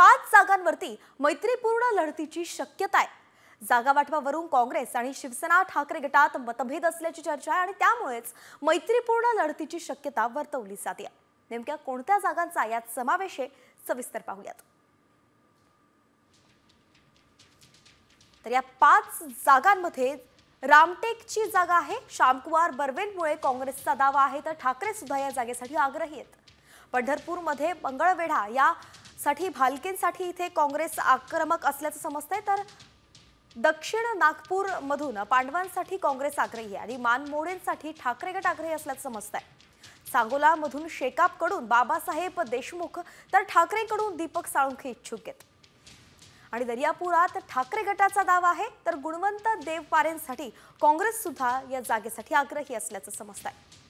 पाच जागांवरती मैत्रीपूर्ण लढतीची शक्यता आहे जागा वाटपावरून काँग्रेस आणि शिवसेना ठाकरे गटात मतभेद असल्याची चर्चा आहे आणि त्यामुळेच मैत्रीपूर्ण लढतीची शक्यता वर्तवली जाते नेमक्या कोणत्या जागांचा यात समावेश आहे सविस्तर पाहूयात तर या पाच जागांमध्ये रामटेकची जागा आहे श्यामकुमार बर्वेनमुळे काँग्रेसचा दावा आहे तर ठाकरे सुद्धा या जागेसाठी आग्रही आहेत पंढरपूरमध्ये मंगळवेढा या साठी भालकेंसाठी इथे काँग्रेस आक्रमक असल्याचं आहे तर दक्षिण नागपूरमधून पांडवांसाठी काँग्रेस आग्रही आहे आणि मानमोडेंसाठी ठाकरे गट आग्रही असल्याचं समजत मधून सांगोलामधून शेकापकडून बाबासाहेब देशमुख तर ठाकरेंकडून दीपक साळुंखे इच्छुक आहेत आणि दर्यापुरात ठाकरे गटाचा दावा आहे तर गुणवंत देवपारेंसाठी काँग्रेस सुद्धा या जागेसाठी आग्रही असल्याचं समजत आहे